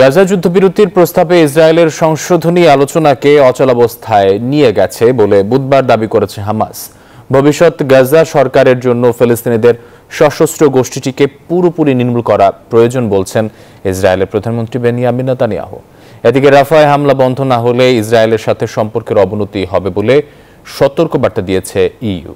গাজা যুদ্ধবিরতির প্রস্তাবে ইসরায়েলের সংশোধনী আলোচনাকে অচলাবস্থায় নিয়ে গেছে বলে বুধবার দাবি করেছে হামাস ভবিষ্যৎ গাজা সরকারের জন্য ফিলিস্তিনিদের সশস্ত্র গোষ্ঠীটিকে পুরোপুরি নির্মূল করা প্রয়োজন বলছেন ইসরায়েলের প্রধানমন্ত্রী বেনিয়ামিন নেতানিয়াহু এদিকে রাফায় হামলা বন্ধ না হলে ইসরায়েলের সাথে সম্পর্কের অবনতি হবে বলে সতর্কবার্তা দিয়েছে ইইউ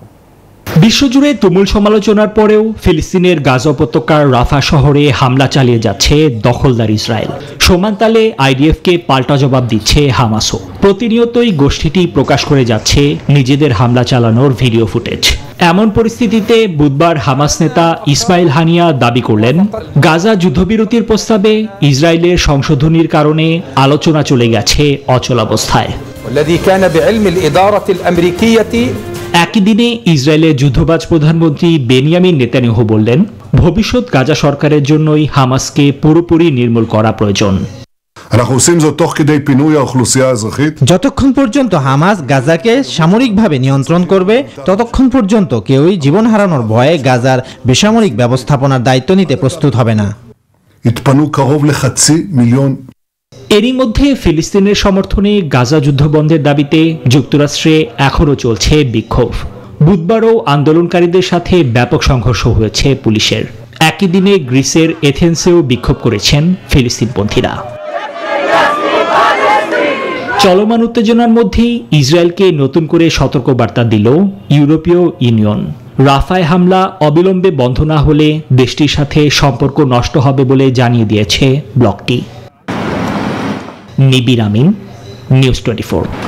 বিশ্বজুড়ে তুমুল সমালোচনার পরেও ফিলিস্তিনের গাজ উপত্যকার রাফা শহরে হামলা চালিয়ে যাচ্ছে দখলদার ইসরায়েল সমানতালে তালে আইডিএফকে পাল্টা জবাব দিচ্ছে হামাসও প্রতিনিয়তই গোষ্ঠীটি প্রকাশ করে যাচ্ছে নিজেদের হামলা চালানোর ভিডিও ফুটেজ এমন পরিস্থিতিতে বুধবার হামাস নেতা ইসমাইল হানিয়া দাবি করলেন গাজা যুদ্ধবিরতির প্রস্তাবে ইসরায়েলের সংশোধনীর কারণে আলোচনা চলে গেছে অচলাবস্থায় একই দিনে ইসরায়েলের যুদ্ধবাজ প্রধানমন্ত্রী বেনিয়ামিন নেতানিয়াহু বললেন ভবিষ্যৎ গাজা সরকারের জন্যই হামাসকে পুরোপুরি নির্মূল করা প্রয়োজন যতক্ষণ পর্যন্ত হামাস গাজাকে সামরিকভাবে নিয়ন্ত্রণ করবে ততক্ষণ পর্যন্ত কেউই জীবন হারানোর ভয়ে গাজার বেসামরিক ব্যবস্থাপনার দায়িত্ব নিতে প্রস্তুত হবে না এরই মধ্যে ফিলিস্তিনের সমর্থনে গাজা যুদ্ধ বন্ধের দাবিতে যুক্তরাষ্ট্রে এখনও চলছে বিক্ষোভ বুধবারও আন্দোলনকারীদের সাথে ব্যাপক সংঘর্ষ হয়েছে পুলিশের একই দিনে গ্রিসের এথেন্সেও বিক্ষোভ করেছেন ফিলিস্তিনপন্থীরা চলমান উত্তেজনার মধ্যেই ইসরায়েলকে নতুন করে সতর্কবার্তা দিল ইউরোপীয় ইউনিয়ন রাফায় হামলা অবিলম্বে বন্ধ না হলে দেশটির সাথে সম্পর্ক নষ্ট হবে বলে জানিয়ে দিয়েছে ব্লকটি Nibiramin News 24.